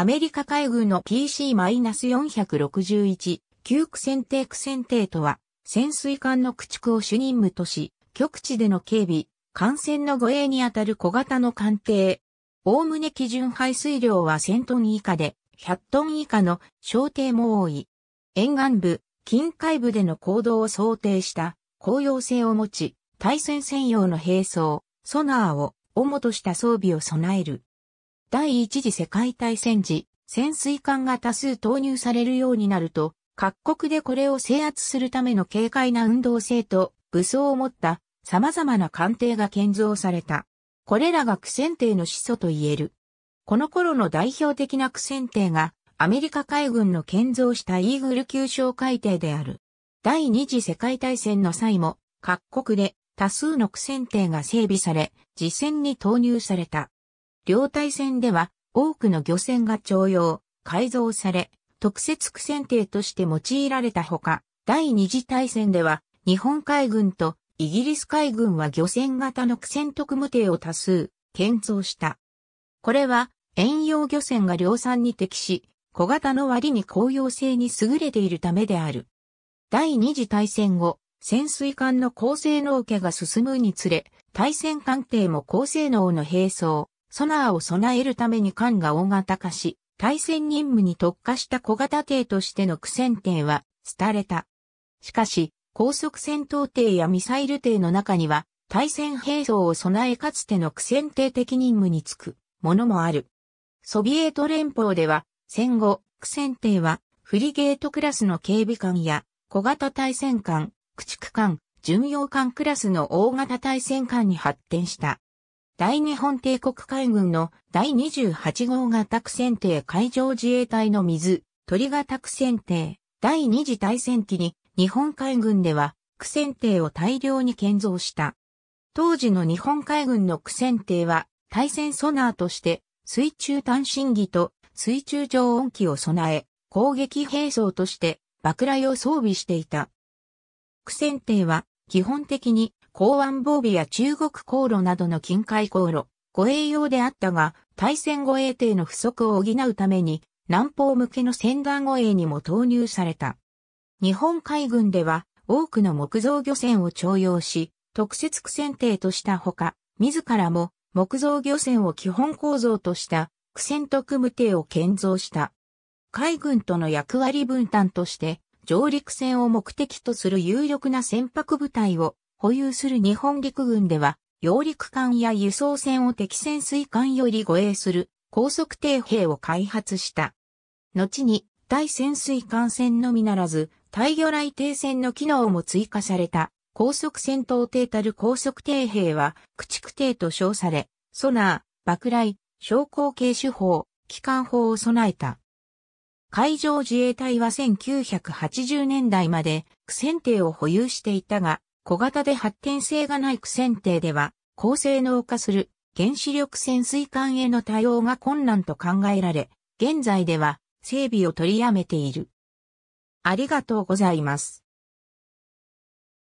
アメリカ海軍の PC-461、旧苦戦艇苦戦艇とは、潜水艦の駆逐を主任務とし、極地での警備、艦船の護衛にあたる小型の艦艇。おおむね基準排水量は1000トン以下で、100トン以下の小艇も多い。沿岸部、近海部での行動を想定した公用性を持ち、対戦専用の兵装、ソナーを主とした装備を備える。第一次世界大戦時、潜水艦が多数投入されるようになると、各国でこれを制圧するための軽快な運動性と武装を持った様々な艦艇が建造された。これらが苦戦艇の始祖と言える。この頃の代表的な苦戦艇がアメリカ海軍の建造したイーグル級小海艇である。第二次世界大戦の際も各国で多数の苦戦艇が整備され、実戦に投入された。両隊戦では多くの漁船が徴用、改造され、特設苦戦艇として用いられたほか、第二次大戦では日本海軍とイギリス海軍は漁船型の苦戦特務艇を多数建造した。これは遠洋漁船が量産に適し、小型の割に公用性に優れているためである。第二次大戦後、潜水艦の高性能化が進むにつれ、対戦艦艇も高性能の兵装、ソナーを備えるために艦が大型化し、対戦任務に特化した小型艇としての苦戦艇は、廃れた。しかし、高速戦闘艇やミサイル艇の中には、対戦兵装を備えかつての苦戦艇的任務につくものもある。ソビエト連邦では、戦後、苦戦艇は、フリゲートクラスの警備艦や、小型対戦艦、駆逐艦、巡洋艦クラスの大型対戦艦に発展した。大日本帝国海軍の第28号型苦戦艇海上自衛隊の水、鳥型苦戦艇、第二次大戦期に日本海軍では苦戦艇を大量に建造した。当時の日本海軍の苦戦艇は対戦ソナーとして水中単身儀と水中常温機を備え、攻撃兵装として爆雷を装備していた。苦戦艇は基本的に港湾防備や中国航路などの近海航路、護衛用であったが、対戦護衛艇の不足を補うために、南方向けの船団護衛にも投入された。日本海軍では、多くの木造漁船を徴用し、特設苦戦艇としたほか、自らも木造漁船を基本構造とした苦戦特務艇を建造した。海軍との役割分担として、上陸船を目的とする有力な船舶部隊を保有する日本陸軍では、揚陸艦や輸送船を敵潜水艦より護衛する高速艇兵を開発した。後に、対潜水艦船のみならず、対魚雷艇船の機能も追加された、高速戦闘艇たる高速艇兵は、駆逐艇と称され、ソナー、爆雷、昇降系手法、機関砲を備えた。海上自衛隊は1980年代まで、苦戦艇を保有していたが、小型で発展性がない苦戦艇では、高性能化する原子力潜水艦への対応が困難と考えられ、現在では整備を取りやめている。ありがとうございます。